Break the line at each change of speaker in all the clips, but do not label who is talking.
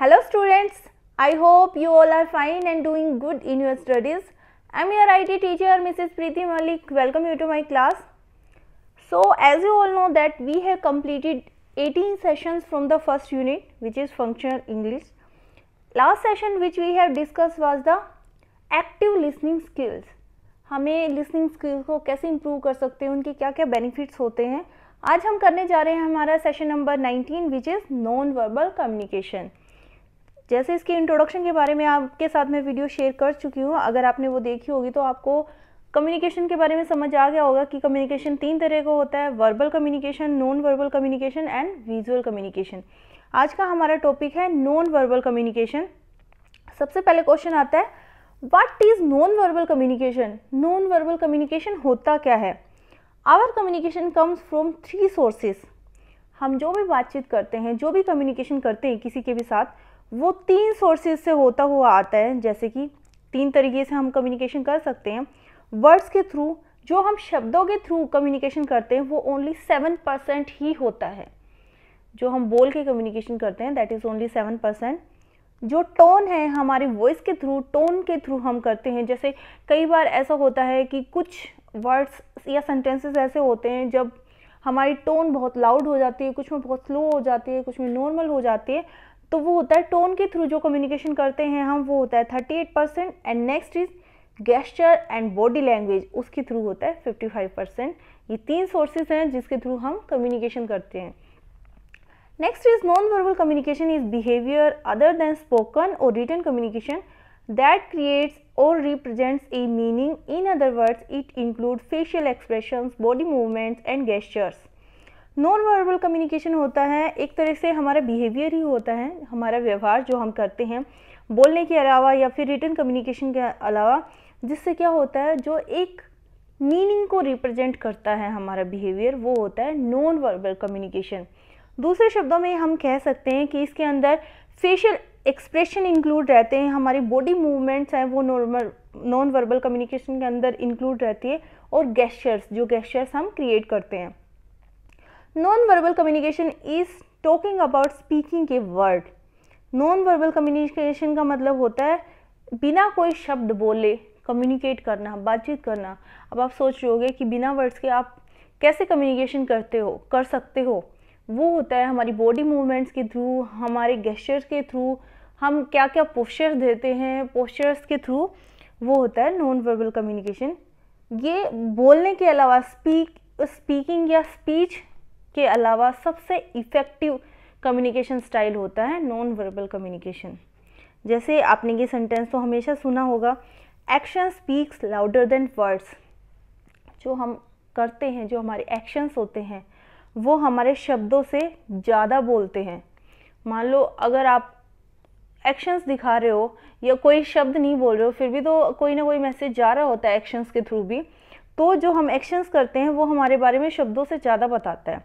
Hello students, I hope you all are fine and doing good in your studies. I am your IT teacher Mrs. Preeti Malik. Welcome you to my class. So as you all know that we have completed 18 sessions from the first unit which is functional English. Last session which we have discussed was the active listening skills. हमें listening skill को कैसे improve कर सकते हैं उनके क्या क्या benefits होते हैं आज हम करने जा रहे हैं हमारा session number 19 which is non verbal communication जैसे इसके इंट्रोडक्शन के बारे में आपके साथ मैं वीडियो शेयर कर चुकी हूँ अगर आपने वो देखी होगी तो आपको कम्युनिकेशन के बारे में समझ आ गया होगा कि कम्युनिकेशन तीन तरह का होता है verbal communication non verbal communication and visual communication आज का हमारा टॉपिक है नॉन वर्बल कम्युनिकेशन सबसे पहले क्वेश्चन आता है what is non verbal communication non verbal communication होता क्या है our communication comes from three sources हम जो भी बातचीत करते हैं जो भी कम्युनिकेशन करते हैं किसी के भी साथ वो तीन सोर्सेज से होता हुआ आता है जैसे कि तीन तरीके से हम कम्युनिकेशन कर सकते हैं वर्ड्स के थ्रू जो हम शब्दों के थ्रू कम्युनिकेशन करते हैं वो ओनली सेवन परसेंट ही होता है जो हम बोल के कम्युनिकेशन करते हैं that is only seven percent जो टोन है हमारे वॉइस के थ्रू टोन के थ्रू हम करते हैं जैसे कई बार ऐसा होता है कि कुछ वर्ड्स या सेंटेंसेस ऐसे होते हैं जब हमारी टोन बहुत लाउड हो जाती है कुछ में बहुत स्लो हो जाती है कुछ में नॉर्मल हो जाती है तो वो होता है टोन के थ्रू जो कम्युनिकेशन करते हैं हम वो होता है thirty eight percent and next is gesture and body language उसके थ्रू होता है फिफ्टी फाइव परसेंट ये तीन सोर्सेज हैं जिसके थ्रू हम कम्युनिकेशन करते हैं next is non verbal communication is behaviour other than spoken और रिटर्न कम्युनिकेशन दैट क्रिएट्स और represents a meaning in other words it include facial expression body movements and gestures non verbal communication होता है एक तरह से हमारा behaviour ही होता है हमारा व्यवहार जो हम करते हैं बोलने के अलावा या फिर रिटर्न कम्युनिकेशन के अलावा जिससे क्या होता है जो एक मीनिंग को रिप्रेजेंट करता है हमारा बिहेवियर वो होता है नॉन वर्बल कम्युनिकेशन दूसरे शब्दों में हम कह सकते हैं कि इसके अंदर फेशियल एक्सप्रेशन इंक्लूड रहते हैं हमारी बॉडी मूवमेंट्स हैं वो नॉर्मल नॉन वर्बल कम्युनिकेशन के अंदर इंक्लूड रहती है और गेस्चर्स जो गेस्चर्स हम क्रिएट करते हैं non verbal communication is talking about speaking के वर्ड नॉन वर्बल कम्युनिकेशन का मतलब होता है बिना कोई शब्द बोले कम्युनिकेट करना बातचीत करना अब आप सोच रहे होगे कि बिना वर्ड्स के आप कैसे कम्युनिकेशन करते हो कर सकते हो वो होता है हमारी बॉडी मूवमेंट्स के थ्रू हमारे गेस्चर्स के थ्रू हम क्या क्या पोस्चर देते हैं पोस्चर्स के थ्रू वो होता है नॉन वर्बल कम्युनिकेशन ये बोलने के अलावा स्पीक स्पीकिंग या स्पीच के अलावा सबसे इफ़ेक्टिव कम्युनिकेशन स्टाइल होता है नॉन वर्बल कम्युनिकेशन जैसे आपने ये सेंटेंस तो हमेशा सुना होगा action speaks louder than words जो हम करते हैं जो हमारे एक्शंस होते हैं वो हमारे शब्दों से ज़्यादा बोलते हैं मान लो अगर आप एक्शंस दिखा रहे हो या कोई शब्द नहीं बोल रहे हो फिर भी तो कोई ना कोई मैसेज जा रहा होता है एक्शंस के थ्रू भी तो जो हम एक्शंस करते हैं वो हमारे बारे में शब्दों से ज़्यादा बताता है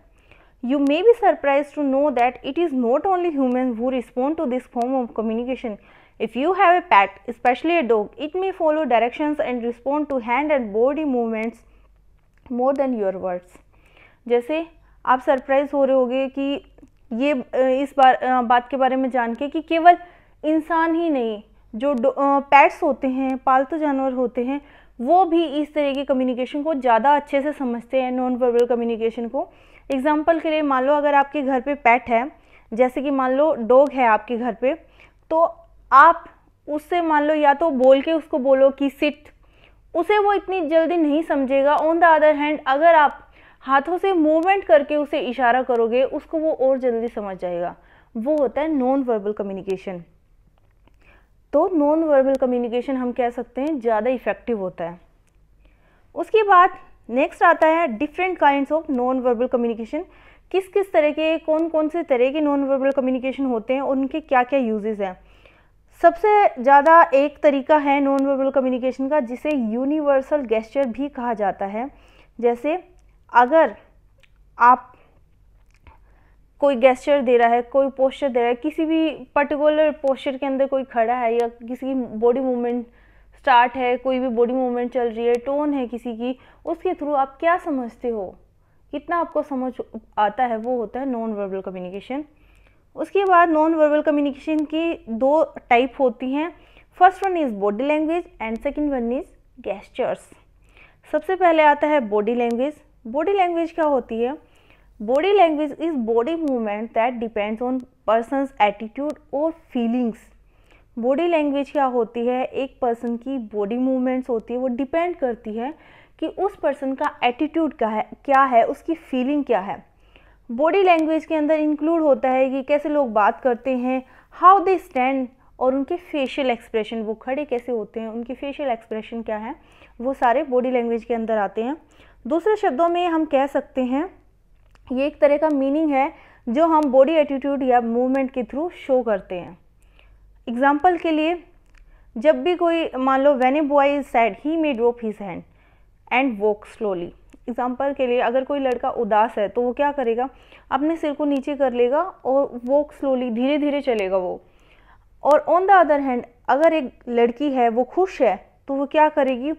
You may be surprised to know that it is not only humans who respond to this form of communication. If you have a pet, especially a dog, it may follow directions and respond to hand and body movements more than your words. जैसे आप surprise हो रहे होगे कि ये इस बार बात के बारे में जान के कि केवल इंसान ही नहीं जो पैट्स होते हैं पालतू जानवर होते हैं वो भी इस तरह की कम्युनिकेशन को ज़्यादा अच्छे से समझते हैं नॉन वर्बल कम्युनिकेशन को एग्ज़ाम्पल के लिए मान लो अगर आपके घर पे पेट है जैसे कि मान लो डॉग है आपके घर पे तो आप उससे मान लो या तो बोल के उसको बोलो कि सिट उसे वो इतनी जल्दी नहीं समझेगा ऑन द अदर हैंड अगर आप हाथों से मूवमेंट करके उसे इशारा करोगे उसको वो और जल्दी समझ जाएगा वो होता है नॉन वर्बल कम्युनिकेशन तो नॉन वर्बल कम्युनिकेशन हम कह सकते हैं ज़्यादा इफ़ेक्टिव होता है उसके बाद नेक्स्ट आता है different kind of non verbal communication किस किस तरह के कौन कौन से तरह के नॉन वर्बल कम्युनिकेशन होते हैं और उनके क्या क्या यूजेज़ हैं सबसे ज़्यादा एक तरीका है नॉन वर्बल कम्युनिकेशन का जिसे यूनिवर्सल गेस्चर भी कहा जाता है जैसे अगर आप कोई गेस्चर दे रहा है कोई पोस्चर दे रहा है किसी भी पर्टिकुलर पोस्चर के अंदर कोई खड़ा है या किसी की बॉडी मूवमेंट स्टार्ट है कोई भी बॉडी मूवमेंट चल रही है टोन है किसी की उसके थ्रू आप क्या समझते हो कितना आपको समझ आता है वो होता है नॉन वर्बल कम्युनिकेशन उसके बाद नॉन वर्बल कम्युनिकेशन की दो टाइप होती हैं first one is body language and second one is gestures सबसे पहले आता है बॉडी लैंग्वेज बॉडी लैंग्वेज क्या होती है body language is body movement that depends on person's attitude और फीलिंग्स बॉडी लैंग्वेज क्या होती है एक पर्सन की बॉडी मूवमेंट्स होती है वो डिपेंड करती है कि उस पर्सन का एटीट्यूड क्या है क्या है उसकी फीलिंग क्या है बॉडी लैंग्वेज के अंदर इंक्लूड होता है कि कैसे लोग बात करते हैं हाउ दे स्टैंड और उनके फेशियल एक्सप्रेशन वो खड़े कैसे होते हैं उनके फेशियल एक्सप्रेशन क्या है वो सारे बॉडी लैंग्वेज के अंदर आते हैं दूसरे शब्दों में हम कह सकते हैं ये एक तरह का मीनिंग है जो हम बॉडी एटीट्यूड या मूवमेंट के थ्रू शो करते हैं एग्जाम्पल के लिए जब भी कोई मान लो when a boy is sad he may drop his hand and walk slowly example के लिए अगर कोई लड़का उदास है तो वो क्या करेगा अपने सिर को नीचे कर लेगा और वॉक स्लोली धीरे धीरे चलेगा वो और ऑन द अदर हैंड अगर एक लड़की है वो खुश है तो वो क्या करेगी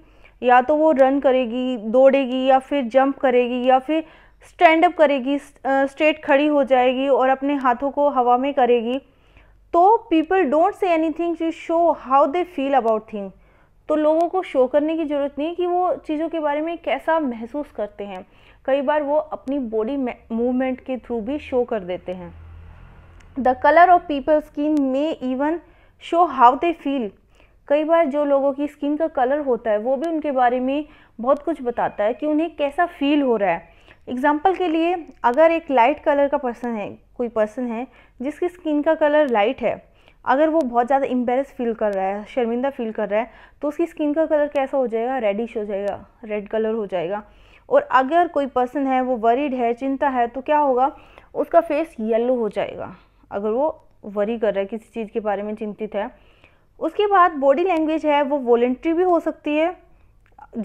या तो वो रन करेगी दौड़ेगी या फिर जंप करेगी या फिर स्टैंड अप करेगी स्ट्रेट खड़ी हो जाएगी और अपने हाथों को हवा में करेगी तो people don't say anything to show how they feel about thing तो लोगों को शो करने की ज़रूरत नहीं कि वो चीज़ों के बारे में कैसा महसूस करते हैं कई बार वो अपनी बॉडी मूवमेंट के थ्रू भी शो कर देते हैं the colour of people skin may even show how they feel कई बार जो लोगों की स्किन का कलर होता है वो भी उनके बारे में बहुत कुछ बताता है कि उन्हें कैसा फील हो रहा है एग्ज़ाम्पल के लिए अगर एक लाइट कलर का पर्सन है कोई पर्सन है जिसकी स्किन का कलर लाइट है अगर वो बहुत ज़्यादा एम्बेरस फील कर रहा है शर्मिंदा फील कर रहा है तो उसकी स्किन का कलर कैसा हो जाएगा रेडिश हो जाएगा रेड कलर हो जाएगा और अगर कोई पर्सन है वो वरीड है चिंता है तो क्या होगा उसका फेस येलो हो जाएगा अगर वो वरी कर रहा है किसी चीज़ के बारे में चिंतित है उसके बाद बॉडी लैंग्वेज है वो वॉलेंट्री भी हो सकती है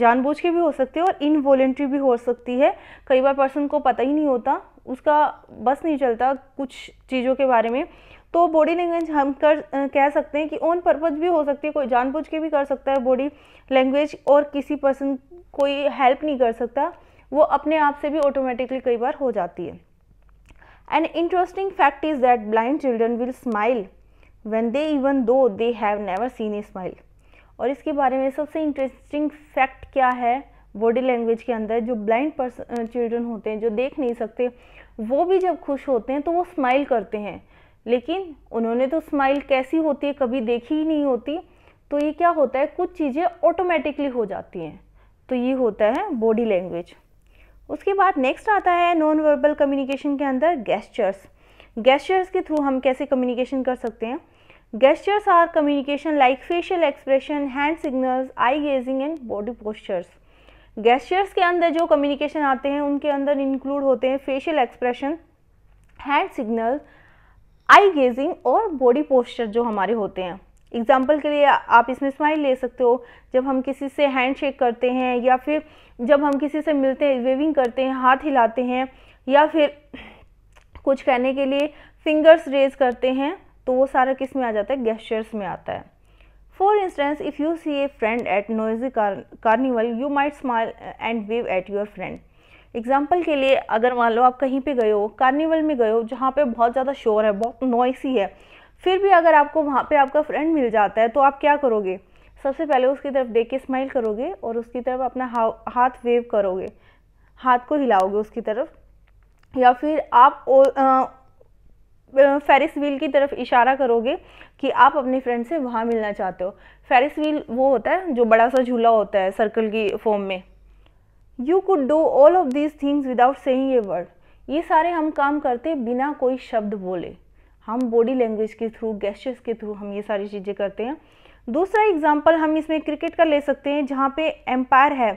जानबूझ के भी हो सकती है और इनवॉलेंट्री भी हो सकती है कई बार पर्सन को पता ही नहीं होता उसका बस नहीं चलता कुछ चीज़ों के बारे में तो बॉडी लैंग्वेज हम कर कह सकते हैं कि ऑन पर्पज़ भी हो सकती है कोई जानबूझ के भी कर सकता है बॉडी लैंग्वेज और किसी पर्सन कोई हेल्प नहीं कर सकता वो अपने आप से भी ऑटोमेटिकली कई बार हो जाती है and interesting fact is that blind children will smile when they even though they have never seen a smile और इसके बारे में सबसे इंटरेस्टिंग फैक्ट क्या है बॉडी लैंग्वेज के अंदर जो ब्लाइंड पर्सन चिल्ड्रन होते हैं जो देख नहीं सकते वो भी जब खुश होते हैं तो वो स्माइल करते हैं लेकिन उन्होंने तो स्माइल कैसी होती है कभी देखी ही नहीं होती तो ये क्या होता है कुछ चीज़ें ऑटोमेटिकली हो जाती हैं तो ये होता है बॉडी लैंग्वेज उसके बाद नेक्स्ट आता है नॉन वर्बल कम्युनिकेशन के अंदर गेस्चर्स गेस्चर्स के थ्रू हम कैसे कम्युनिकेशन कर सकते हैं gestures are communication like facial expression hand signals eye gazing and body postures gestures के अंदर जो कम्युनिकेशन आते हैं उनके अंदर इंक्लूड होते हैं facial expression hand signal eye gazing और बॉडी पोस्चर जो हमारे होते हैं एग्जाम्पल के लिए आप इसमें स्माइल ले सकते हो जब हम किसी से हैंड शेक करते हैं या फिर जब हम किसी से मिलते हैं वेविंग करते हैं हाथ हिलाते हैं या फिर कुछ कहने के लिए फिंगर्स रेज करते हैं तो वो सारा किस में आ जाता है गेस्चर्स में आता है For instance, if you see a friend at noisy car carnival, you might smile and wave at your friend. Example के लिए अगर मान लो आप कहीं पे गए हो कार्निवल में गए हो जहाँ पे बहुत ज़्यादा शोर है बहुत नॉइसी है फिर भी अगर आपको वहाँ पे आपका फ्रेंड मिल जाता है तो आप क्या करोगे सबसे पहले उसकी तरफ देख के स्माइल करोगे और उसकी तरफ अपना हा, हाथ वेव करोगे हाथ को हिलाओगे उसकी तरफ या फिर आप ओ, आ, फेरिस व्हील की तरफ इशारा करोगे कि आप अपने फ्रेंड से वहाँ मिलना चाहते हो फेरिस व्हील वो होता है जो बड़ा सा झूला होता है सर्कल की फॉर्म में you could do all of these things without saying a word ये सारे हम काम करते बिना कोई शब्द बोले हम बॉडी लैंग्वेज के थ्रू गेस्टर्स के थ्रू हम ये सारी चीज़ें करते हैं दूसरा एग्जाम्पल हम इसमें क्रिकेट का ले सकते हैं जहाँ पे एम्पायर है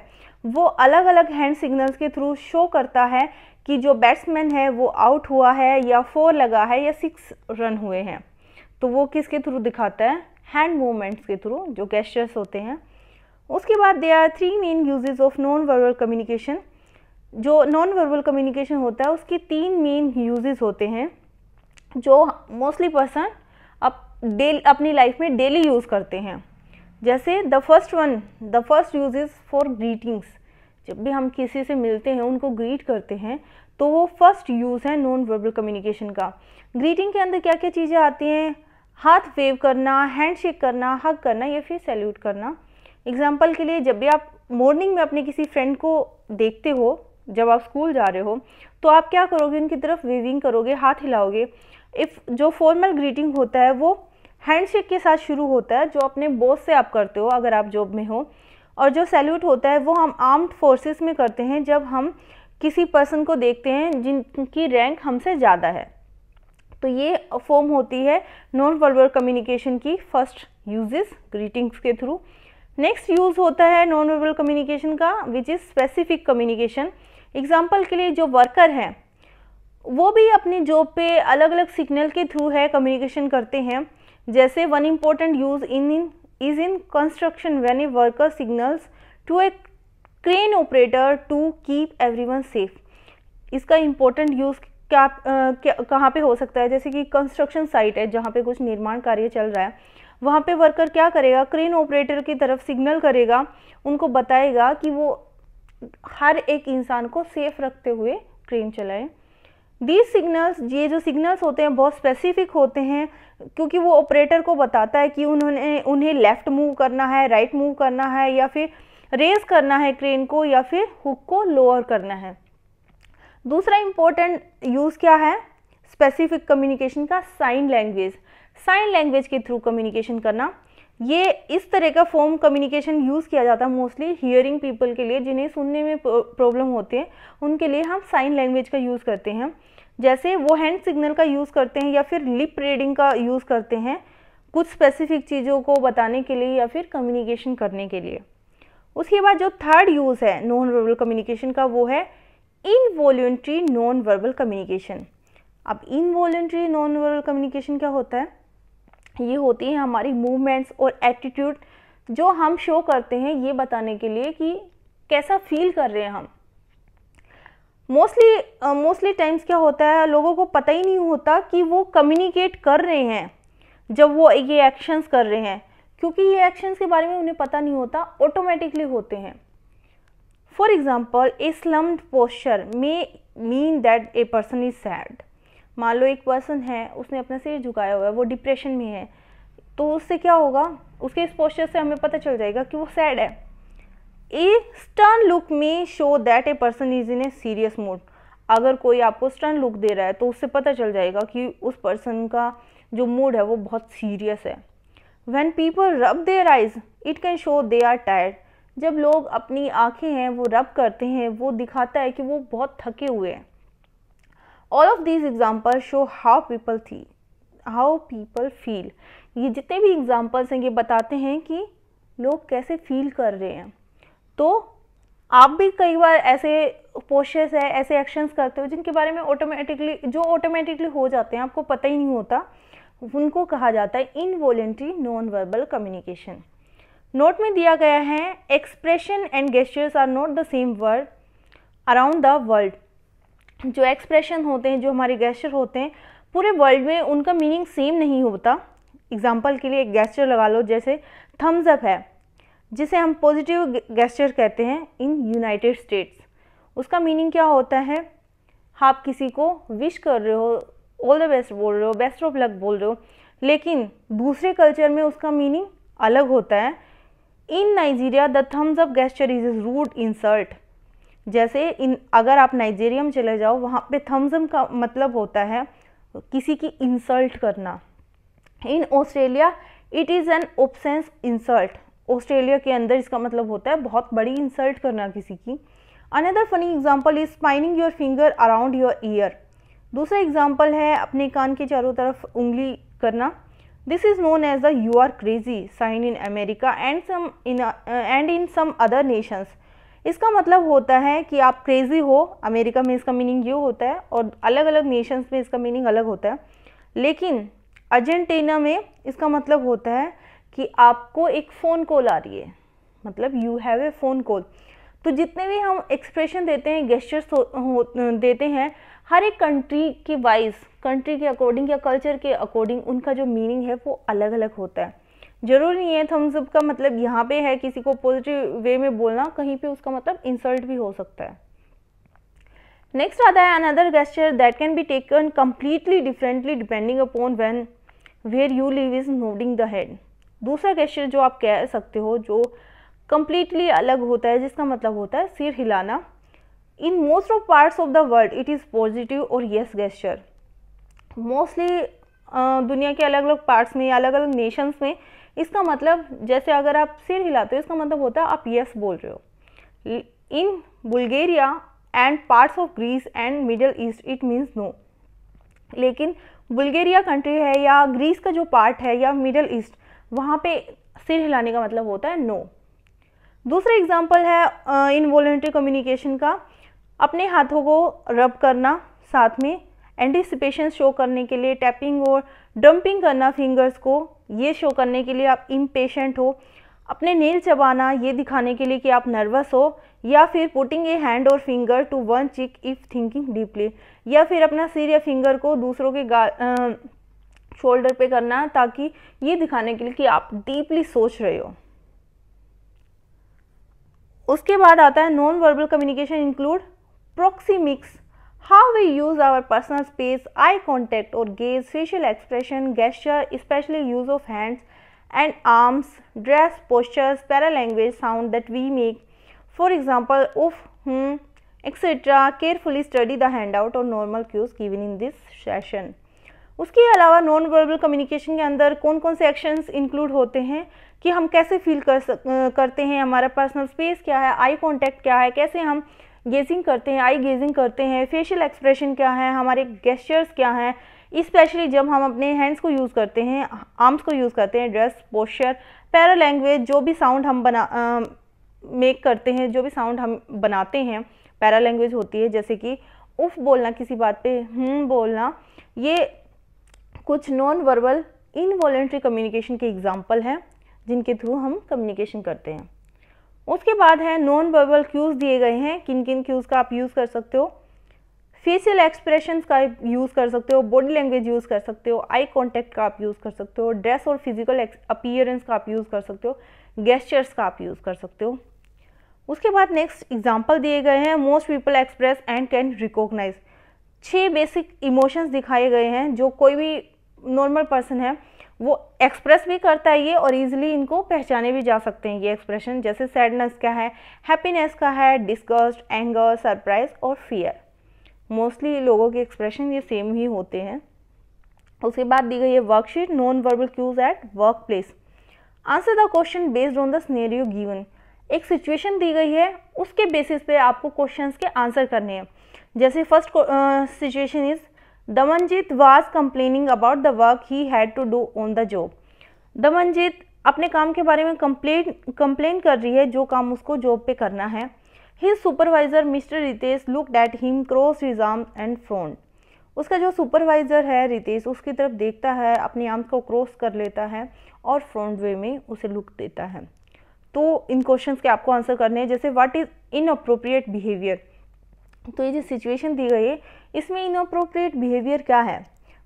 वो अलग अलग हैंड सिग्नल्स के थ्रू शो करता है कि जो बैट्समैन है वो आउट हुआ है या फोर लगा है या सिक्स रन हुए हैं तो वो किसके थ्रू दिखाता है हैंड मूवमेंट्स के थ्रू जो गेस्टर्स होते हैं उसके बाद they are three main usages of non verbal communication जो नॉन वर्बल कम्युनिकेशन होता है उसके तीन मेन यूजेज होते हैं जो मोस्टली पर्सन अप डेल अपनी लाइफ में डेली यूज़ करते हैं जैसे the first one the first use is for greetings जब भी हम किसी से मिलते हैं उनको ग्रीट करते हैं तो वो फर्स्ट यूज़ है नॉन वर्बल कम्युनिकेशन का ग्रीटिंग के अंदर क्या क्या चीज़ें आती हैं हाथ वेव करना हैंडशेक करना हक करना या फिर सैल्यूट करना एग्जाम्पल के लिए जब भी आप मॉर्निंग में अपने किसी फ्रेंड को देखते हो जब आप स्कूल जा रहे हो तो आप क्या करोगे उनकी तरफ वेविंग करोगे हाथ हिलाओगे इफ़ जो फॉर्मल ग्रीटिंग होता है वो हैंडशेक के साथ शुरू होता है जो अपने बॉस से आप करते हो अगर आप जॉब में हो और जो सैल्यूट होता है वो हम आर्म्ड फोर्सेस में करते हैं जब हम किसी पर्सन को देखते हैं जिनकी रैंक हमसे ज़्यादा है तो ये फॉर्म होती है नॉन वर्बल कम्युनिकेशन की फर्स्ट यूजेस ग्रीटिंग्स के थ्रू नेक्स्ट यूज़ होता है नॉन वर्बल कम्युनिकेशन का which is specific communication example के लिए जो वर्कर हैं वो भी अपनी जॉब पे अलग अलग सिग्नल के थ्रू है कम्युनिकेशन करते हैं जैसे one important use in in is in construction when a worker signals to a crane operator to keep everyone safe. इसका important use क्या, क्या कहाँ पे हो सकता है जैसे कि कंस्ट्रक्शन साइट है जहाँ पे कुछ निर्माण कार्य चल रहा है वहाँ पे वर्कर क्या करेगा क्रेन ऑपरेटर की तरफ सिग्नल करेगा उनको बताएगा कि वो हर एक इंसान को सेफ रखते हुए क्रेन चलाएं दीज सिग्नल्स ये जो सिग्नल्स होते हैं बहुत स्पेसिफिक होते हैं क्योंकि वो ऑपरेटर को बताता है कि उन्होंने उन्हें लेफ़्ट मूव करना है राइट right मूव करना है या फिर रेस करना है क्रेन को या फिर हुक को लोअर करना है दूसरा इम्पोर्टेंट यूज़ क्या है स्पेसिफिक कम्युनिकेशन का साइन लैंग्वेज साइन लैंग्वेज के थ्रू कम्युनिकेशन करना ये इस तरह का फोम कम्युनिकेशन यूज़ किया जाता है मोस्टली हियरिंग पीपल के लिए जिन्हें सुनने में प्रॉब्लम होते हैं उनके लिए हम साइन लैंग्वेज का यूज़ करते हैं जैसे वो हैंड सिग्नल का यूज़ करते हैं या फिर लिप रीडिंग का यूज़ करते हैं कुछ स्पेसिफिक चीज़ों को बताने के लिए या फिर कम्युनिकेशन करने के लिए उसके बाद जो थर्ड यूज़ है नॉन वर्बल कम्युनिकेशन का वो है इनवॉल्ट्री नॉन वर्बल कम्युनिकेशन अब इनवॉल्ट्री नॉन वर्बल कम्युनिकेशन क्या होता है ये होती है हमारी मूवमेंट्स और एटीट्यूड जो हम शो करते हैं ये बताने के लिए कि कैसा फील कर रहे हैं हम मोस्टली मोस्टली टाइम्स क्या होता है लोगों को पता ही नहीं होता कि वो कम्युनिकेट कर रहे हैं जब वो ये एक्शंस कर रहे हैं क्योंकि ये एक्शंस के बारे में उन्हें पता नहीं होता ऑटोमेटिकली होते हैं for example a slumped posture may mean that a person is sad मान लो एक पर्सन है उसने अपना सिर झुकाया हुआ है वो डिप्रेशन में है तो उससे क्या होगा उसके इस पोस्चर से हमें पता चल जाएगा कि वो सैड है a stern look may show that a person is in a serious mood अगर कोई आपको स्टर्न लुक दे रहा है तो उससे पता चल जाएगा कि उस पर्सन का जो मूड है वो बहुत सीरियस है when people rub their eyes it can show they are tired जब लोग अपनी आँखें हैं वो रब करते हैं वो दिखाता है कि वो बहुत थके हुए हैं all of these example show how people थी हाउ पीपल फील ये जितने भी एग्जाम्पल्स हैं ये बताते हैं कि लोग कैसे फील कर रहे हैं तो आप भी कई बार ऐसे पोशेस है ऐसे एक्शंस करते हो जिनके बारे में ऑटोमेटिकली जो ऑटोमेटिकली हो जाते हैं आपको पता ही नहीं होता उनको कहा जाता है involuntary non verbal communication note में दिया गया है expression and gestures are not the same word around the world जो एक्सप्रेशन होते हैं जो हमारे गैस्चर होते हैं पूरे वर्ल्ड में उनका मीनिंग सेम नहीं होता एग्जाम्पल के लिए एक गैस्चर लगा लो जैसे थम्स अप है जिसे हम पॉजिटिव गैस्चर कहते हैं इन यूनाइटेड स्टेट्स उसका मीनिंग क्या होता है आप किसी को विश कर रहे हो ऑल द बेस्ट बोल रहे हो बेस्ट ऑफ लक बोल रहे हो लेकिन दूसरे कल्चर में उसका मीनिंग अलग होता है in Nigeria the thumbs up gesture is rude insult जैसे इन अगर आप नाइजीरिया में चले जाओ वहाँ पे थम्सम का मतलब होता है किसी की इंसल्ट करना in Australia it is an obscene insult Australia के अंदर इसका मतलब होता है बहुत बड़ी इंसल्ट करना किसी की another funny example is spinning your finger around your ear दूसरा एग्जाम्पल है अपने कान के चारों तरफ उंगली करना this is known as the you are crazy sign in America and some in and in some other nations इसका मतलब होता है कि आप क्रेज़ी हो अमेरिका में इसका मीनिंग ये होता है और अलग अलग नेशंस में इसका मीनिंग अलग होता है लेकिन अर्जेंटीना में इसका मतलब होता है कि आपको एक फ़ोन कॉल आ रही है मतलब you have a phone call तो जितने भी हम एक्सप्रेशन देते हैं गेस्टर्स देते हैं हर एक कंट्री के वाइज कंट्री के अकॉर्डिंग या कल्चर के अकॉर्डिंग उनका जो मीनिंग है वो अलग अलग होता है ज़रूरी नहीं है थम्स अप का मतलब यहाँ पे है किसी को पॉजिटिव वे में बोलना कहीं पे उसका मतलब इंसल्ट भी हो सकता है नेक्स्ट आता है another gesture that can be taken completely differently depending upon when where you live is nodding the head दूसरा गेस्टर जो आप कह सकते हो जो कम्प्लीटली अलग होता है जिसका मतलब होता है सिर हिलाना in most of parts of the world it is positive और येस गेस्टर मोस्टली दुनिया के अलग अलग पार्ट्स में अलग अलग नेशंस में इसका मतलब जैसे अगर आप सिर हिलाते हो इसका मतलब होता है आप यस बोल रहे हो in Bulgaria and parts of Greece and Middle East it means no लेकिन बुल्गेरिया कंट्री है या ग्रीस का जो पार्ट है या मिडल ईस्ट वहाँ पे सिर हिलाने का मतलब होता है नो दूसरा एग्जाम्पल है इन वॉलेंट्री कम्युनिकेशन का अपने हाथों को रब करना साथ में एंटिसिपेशन शो करने के लिए टैपिंग और डंपिंग करना फिंगर्स को ये शो करने के लिए आप इम्पेशेंट हो अपने नेल चबाना ये दिखाने के लिए कि आप नर्वस हो या फिर putting a hand or finger to one cheek if thinking deeply या फिर अपना सिर या फिंगर को दूसरों के शोल्डर पे करना ताकि ये दिखाने के लिए कि आप डीपली सोच रहे हो उसके बाद आता है non verbal communication include proxemics how we use our personal space, eye contact or gaze, facial expression, gesture, especially use of hands and arms, dress, postures, paralanguage, sound that we make. For example, oof, hmm, etc. Carefully study the handout or normal cues given in this session. उसके अलावा non verbal communication के अंदर कौन कौन से actions include होते हैं कि हम कैसे फील कर सक, करते हैं हमारा पर्सनल स्पेस क्या है आई कांटेक्ट क्या है कैसे हम गेजिंग करते हैं आई गेजिंग करते हैं फेशियल एक्सप्रेशन क्या है हमारे गेस्चर्स क्या हैं इस्पेशली जब हम अपने हैंड्स को यूज़ करते हैं आर्म्स को यूज़ करते हैं ड्रेस पोस्चर पैरा लैंग्वेज जो भी साउंड हम बना मेक करते हैं जो भी साउंड हम बनाते हैं पैरा लैंग्वेज होती है जैसे कि उफ बोलना किसी बात पे हम हम्म बोलना ये कुछ नॉन वर्बल इनवॉलेंट्री कम्युनिकेशन के एग्ज़ाम्पल हैं जिनके थ्रू हम कम्युनिकेशन करते हैं उसके बाद है नॉन वर्बल क्यूज़ दिए गए हैं किन किन क्यूज़ का आप यूज़ कर सकते हो फेशियल एक्सप्रेशन का यूज़ कर सकते हो बॉडी लैंग्वेज यूज़ कर सकते हो आई कॉन्टैक्ट का आप यूज़ कर सकते हो ड्रेस और फिजिकल अपियरेंस का आप यूज़ कर सकते हो गेस्चर्स का आप यूज़ कर सकते हो उसके बाद नेक्स्ट एग्जाम्पल दिए गए हैं most people express and can recognize छः बेसिक इमोशंस दिखाए गए हैं जो कोई भी नॉर्मल पर्सन है वो एक्सप्रेस भी करता है ये और इजीली इनको पहचाने भी जा सकते हैं ये एक्सप्रेशन जैसे सैडनेस का है हैप्पीनेस का है डिस्कस्ट एंगर सरप्राइज और फियर मोस्टली लोगों के एक्सप्रेशन ये सेम ही होते हैं उसके बाद दी गई है worksheet non verbal cues at work place answer the question based on the scenario given एक सिचुएशन दी गई है उसके बेसिस पे आपको क्वेश्चंस के आंसर करने हैं जैसे first situation is Damanjeet was complaining about the work he had to do on the job Damanjeet अपने काम के बारे में कंप्लेन कंप्लेन कर रही है जो काम उसको जॉब पे करना है his supervisor mister Ritesh looked at him cross his arm and frown उसका जो सुपरवाइजर है रितेश उसकी तरफ देखता है अपने आर्म को क्रॉस कर लेता है और फ्रंट वे में उसे लुक देता है तो इन क्वेश्चंस के आपको आंसर करने हैं जैसे व्हाट इज़ इनअप्रोप्रिएट बिहेवियर तो ये जो सिचुएशन दी गई है इसमें इनअप्रोप्रिएट बिहेवियर क्या है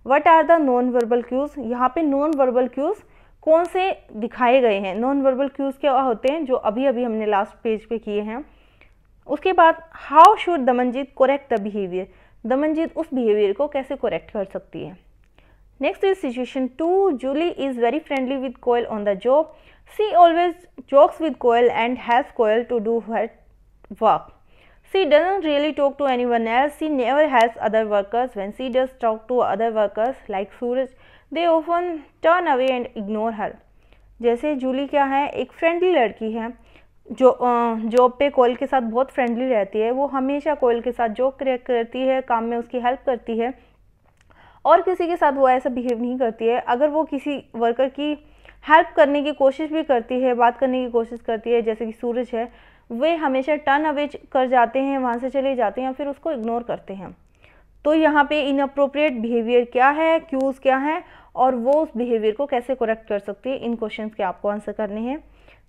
what are the non verbal cues यहाँ पे नॉन वर्बल क्यूज़ कौन से दिखाए गए हैं नॉन वर्बल क्यूज़ क्या होते हैं जो अभी अभी हमने लास्ट पेज पे किए हैं उसके बाद how should Damanjeet correct the behaviour Damanjeet उस बिहेवियर को कैसे कोरेक्ट कर सकती है next is situation two Julie is very friendly with Koyal on the job she always jokes with Koyal and has Koyal to do her work She doesn't really talk to anyone else. She never helps other workers. When she does talk to other workers like Suraj, they often turn away and ignore her. जैसे जूली क्या है एक friendly लड़की है जो job पे कोयल के साथ बहुत फ्रेंडली रहती है वो हमेशा कोयल के साथ जॉब करती है काम में उसकी हेल्प करती है और किसी के साथ वो ऐसा बिहेव नहीं करती है अगर वो किसी वर्कर की हेल्प करने की कोशिश भी करती है बात करने की कोशिश करती है जैसे कि सूरज है वे हमेशा टर्न अवे कर जाते हैं वहाँ से चले जाते हैं या फिर उसको इग्नोर करते हैं तो यहाँ पे अप्रोप्रिएट बिहेवियर क्या है क्यूज़ क्या है और वो उस बिहेवियर को कैसे करेक्ट कर सकती है इन क्वेश्चन के आपको आंसर करने हैं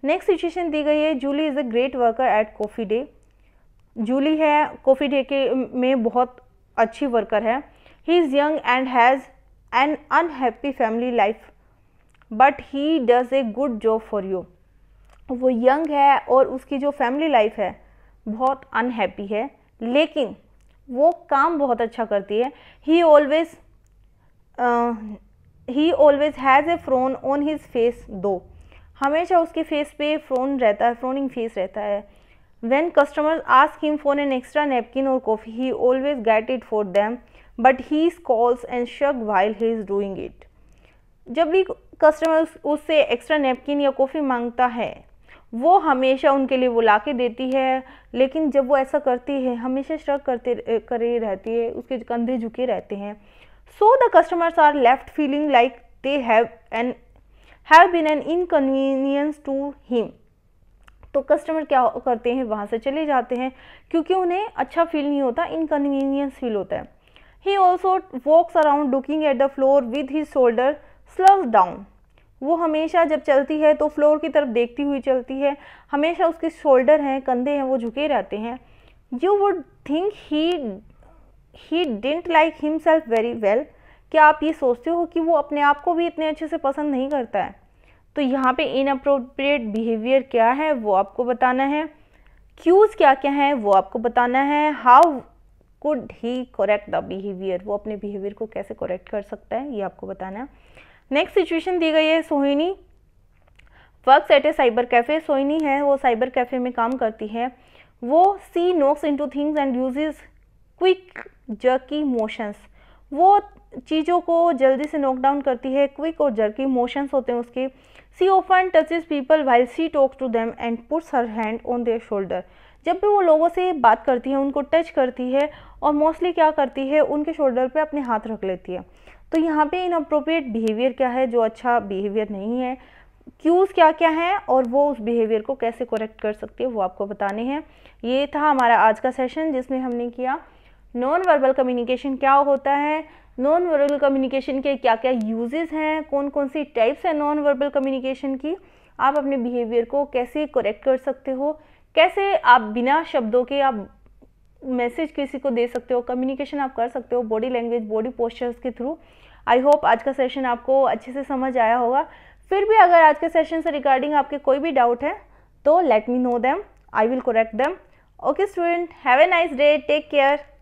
नेक्स्ट सिचुएशन दी गई है Julie is a great worker at Coffee Day Julie है कॉफ़ी डे के में बहुत अच्छी वर्कर है he is young and has an unhappy family life but he does a good job for you वो यंग है और उसकी जो फैमिली लाइफ है बहुत अनहैप्पी है लेकिन वो काम बहुत अच्छा करती है he always he always has a frown on his face though हमेशा उसके फेस पे फ्रोन रहता है फ्रोनिंग फेस रहता है when customers ask him for an extra napkin or coffee he always get it for them but he calls and shrug while he is doing it जब भी customer उससे एक्स्ट्रा नेपकिन या coffee मांगता है वो हमेशा उनके लिए वो ला के देती है लेकिन जब वो ऐसा करती है हमेशा श्रग करते करे रहती है उसके कंधे झुके रहते हैं so the customers are left feeling like they have an have been an inconvenience to him तो कस्टमर क्या करते हैं वहाँ से चले जाते हैं क्योंकि उन्हें अच्छा फील नहीं होता इनकन्वीनियंस फील होता है he also walks around looking at the floor with his shoulder slouch down वो हमेशा जब चलती है तो फ्लोर की तरफ देखती हुई चलती है हमेशा उसके शोल्डर हैं कंधे हैं वो झुके रहते हैं you would think he he doesn't like himself very well क्या आप ये सोचते हो कि वो अपने आप को भी इतने अच्छे से पसंद नहीं करता है तो यहाँ पे इनअप्रोप्रिएट बिहेवियर क्या है वो आपको बताना है क्यूज़ क्या क्या हैं वो आपको बताना है how could he correct the behaviour वो अपने बिहेवियर को कैसे करेक्ट कर सकता है ये आपको बताना है नेक्स्ट सिचुएशन दी गई है Sohini work at a cyber cafe Sohini है वो साइबर कैफ़े में काम करती है वो she knocks into things and uses quick jerky motions वो चीज़ों को जल्दी से नोक डाउन करती है क्विक और जर्की मोशंस होते हैं उसके she often touches people while she talks to them and puts her hand on their shoulder जब भी वो लोगों से बात करती है उनको टच करती है और मोस्टली क्या करती है उनके शोल्डर पे अपने हाथ रख लेती है तो यहाँ पे इनअप्रोप्रिएट बिहेवियर क्या है जो अच्छा बिहेवियर नहीं है क्यूज़ क्या क्या हैं और वो उस बिहेवियर को कैसे करेक्ट कर सकते हैं वो आपको बताने हैं ये था हमारा आज का सेशन जिसमें हमने किया नॉन वर्बल कम्युनिकेशन क्या होता है नॉन वर्बल कम्युनिकेशन के क्या क्या यूजेस हैं कौन कौन सी टाइप्स हैं नॉन वर्बल कम्युनिकेशन की आप अपने बिहेवियर को कैसे करेक्ट कर सकते हो कैसे आप बिना शब्दों के आप मैसेज किसी को दे सकते हो कम्युनिकेशन आप कर सकते हो बॉडी लैंग्वेज बॉडी पोस्चर्स के थ्रू आई होप आज का सेशन आपको अच्छे से समझ आया होगा फिर भी अगर आज के सेशन से रिगार्डिंग आपके कोई भी डाउट है तो let me know them I will correct them okay student have a nice day take care